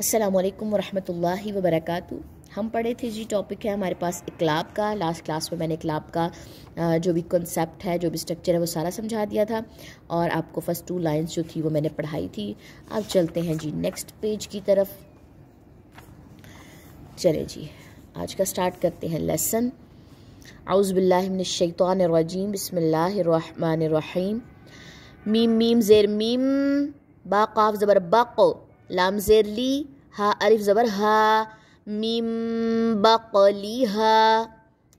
असलकम वरहमल वरक हम पढ़े थे जी टॉपिक है हमारे पास इकलाब का लास्ट क्लास में मैंने इकलाब का जो भी कॉन्सेप्ट है जो भी स्ट्रक्चर है वो सारा समझा दिया था और आपको फर्स्ट टू लाइंस जो थी वो मैंने पढ़ाई थी अब चलते हैं जी नेक्स्ट पेज की तरफ चले जी आज का स्टार्ट करते हैं लेसन आउज़बिल्लाशैतरजीम रहीम मीम मीम ज़ेर मीम बाक़ाफ़ ज़बर बाक़ो لام زير لي ها ألف زبر ها ميم ها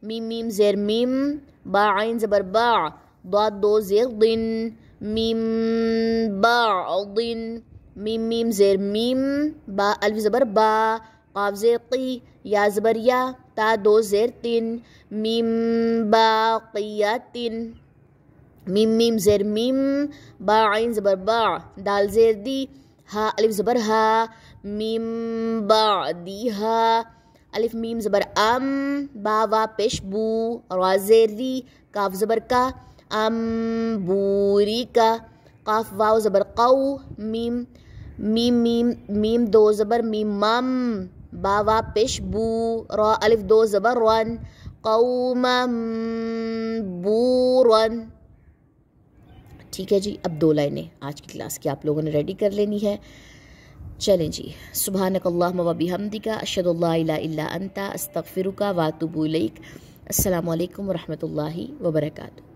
ميم ميم زير ميم باع عين زبر باع ضاد دو زير ضن ميم بعض ميم ميم زير ميم با ألف زبر با قاف زير طي يا زبر يا تا دو زير تن ميم باقيات ميم ميم زير ميم با عين زبر باع دال زير دي ها ألف زبر ها ميم بعدها ألف ميم زبر أم با وا پیش بو را قاف زبر كا أم بوري كا قاف واو زبر قو ميم ميم ميم ميم دو زبر ميم مم با وا پیش بو را ألف دو زبر وان قوما بورا ठीक है जी अब दो लाइनें आज की क्लास की आप लोगों ने रेडी कर लेनी है चलें जी सुबह नकल्लाबी हमदी का अशदुल्ल अंता अस्तफ़िर का वातुबुलक अल्लाम वरहमल वबरकू